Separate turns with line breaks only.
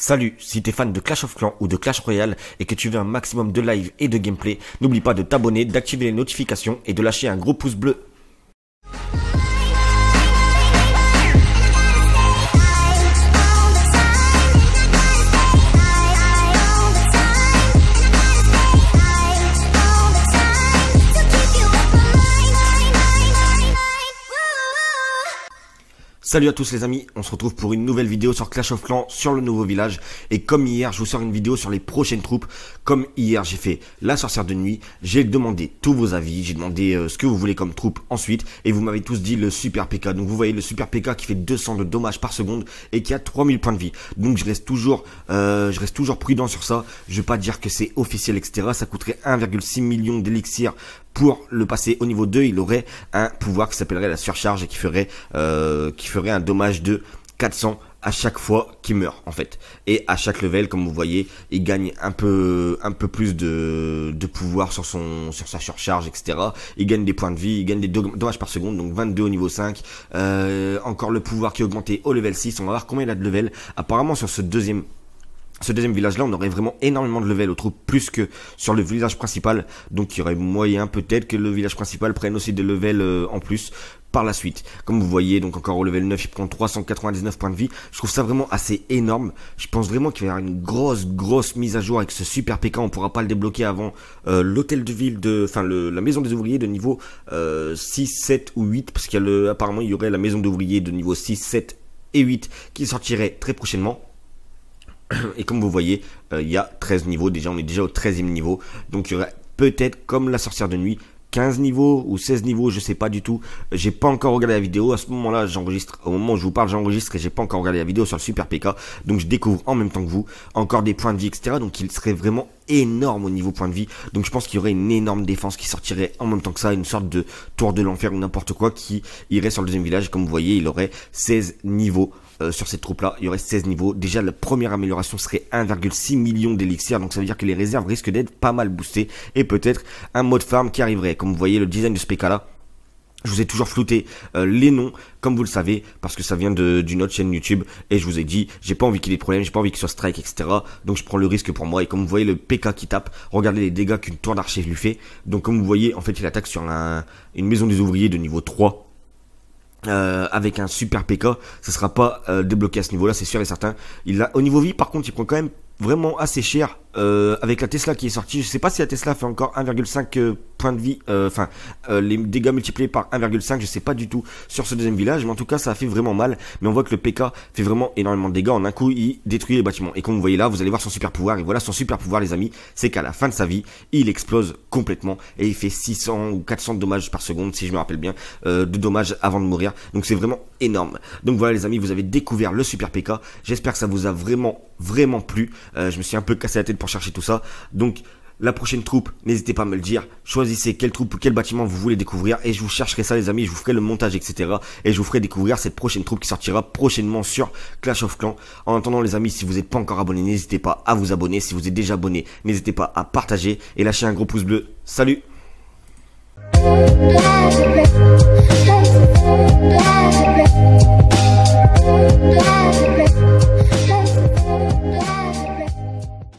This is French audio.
Salut, si t'es fan de Clash of Clans ou de Clash Royale et que tu veux un maximum de live et de gameplay, n'oublie pas de t'abonner, d'activer les notifications et de lâcher un gros pouce bleu Salut à tous les amis, on se retrouve pour une nouvelle vidéo sur Clash of Clans, sur le nouveau village. Et comme hier, je vous sors une vidéo sur les prochaines troupes. Comme hier, j'ai fait la sorcière de nuit, j'ai demandé tous vos avis, j'ai demandé euh, ce que vous voulez comme troupe ensuite. Et vous m'avez tous dit le super PK. Donc vous voyez le super PK qui fait 200 de dommages par seconde et qui a 3000 points de vie. Donc je reste toujours, euh, je reste toujours prudent sur ça. Je vais pas dire que c'est officiel, etc. Ça coûterait 1,6 million d'élixirs pour le passer au niveau 2, il aurait un pouvoir qui s'appellerait la surcharge et qui ferait, euh, qui ferait un dommage de 400 à chaque fois qu'il meurt en fait. Et à chaque level, comme vous voyez, il gagne un peu, un peu plus de, pouvoir sur, son, sur sa surcharge, etc. Il gagne des points de vie, il gagne des dommages par seconde, donc 22 au niveau 5. Euh, encore le pouvoir qui est augmenté au level 6. On va voir combien il a de level. Apparemment sur ce deuxième ce deuxième village-là, on aurait vraiment énormément de level Autre plus que sur le village principal. Donc il y aurait moyen peut-être que le village principal prenne aussi des levels euh, en plus par la suite. Comme vous voyez, donc encore au level 9, il prend 399 points de vie. Je trouve ça vraiment assez énorme. Je pense vraiment qu'il va y avoir une grosse, grosse mise à jour avec ce super PK. On pourra pas le débloquer avant euh, l'hôtel de ville de, enfin la maison des ouvriers de niveau 6, euh, 7 ou 8, parce qu'apparemment il y aurait la maison d'ouvriers de niveau 6, 7 et 8 qui sortirait très prochainement. Et comme vous voyez, euh, il y a 13 niveaux, déjà on est déjà au 13e niveau. Donc il y aurait peut-être, comme la sorcière de nuit, 15 niveaux ou 16 niveaux, je sais pas du tout. J'ai pas encore regardé la vidéo. À ce moment-là, j'enregistre. Au moment où je vous parle, j'enregistre et j'ai pas encore regardé la vidéo sur le Super PK. Donc je découvre en même temps que vous encore des points de vie, etc. Donc il serait vraiment énorme au niveau point de vie. Donc je pense qu'il y aurait une énorme défense qui sortirait en même temps que ça, une sorte de tour de l'enfer ou n'importe quoi qui irait sur le deuxième village. Comme vous voyez, il aurait 16 niveaux euh, sur cette troupe là, il y aurait 16 niveaux. Déjà la première amélioration serait 1,6 million d'élixirs. donc ça veut dire que les réserves risquent d'être pas mal boostées et peut-être un mode farm qui arriverait. Comme vous voyez le design de ce PK là, je vous ai toujours flouté euh, les noms, comme vous le savez, parce que ça vient d'une autre chaîne YouTube. Et je vous ai dit, j'ai pas envie qu'il ait des problèmes, j'ai pas envie qu'il soit strike, etc. Donc je prends le risque pour moi. Et comme vous voyez le PK qui tape, regardez les dégâts qu'une tour d'archives lui fait. Donc comme vous voyez, en fait, il attaque sur une maison des ouvriers de niveau 3. Euh, avec un super PK, ça sera pas euh, débloqué à ce niveau-là, c'est sûr et certain. Il a, au niveau vie, par contre, il prend quand même vraiment assez cher euh, avec la Tesla qui est sortie. Je sais pas si la Tesla fait encore 1,5 point de vie, euh, enfin euh, les dégâts multipliés par 1,5, je sais pas du tout sur ce deuxième village, mais en tout cas ça a fait vraiment mal. Mais on voit que le PK fait vraiment énormément de dégâts. En un coup, il détruit les bâtiments. Et comme vous voyez là, vous allez voir son super pouvoir. Et voilà son super pouvoir, les amis, c'est qu'à la fin de sa vie, il explose complètement et il fait 600 ou 400 dommages par seconde, si je me rappelle bien, euh, de dommages avant de mourir. Donc c'est vraiment énorme. Donc voilà les amis, vous avez découvert le super PK. J'espère que ça vous a vraiment vraiment plu. je me suis un peu cassé la tête pour chercher tout ça. Donc la prochaine troupe, n'hésitez pas à me le dire. Choisissez quelle troupe ou quel bâtiment vous voulez découvrir et je vous chercherai ça les amis, je vous ferai le montage etc. Et je vous ferai découvrir cette prochaine troupe qui sortira prochainement sur Clash of Clans. En attendant les amis, si vous n'êtes pas encore abonné, n'hésitez pas à vous abonner. Si vous êtes déjà abonné, n'hésitez pas à partager et lâchez un gros pouce bleu. Salut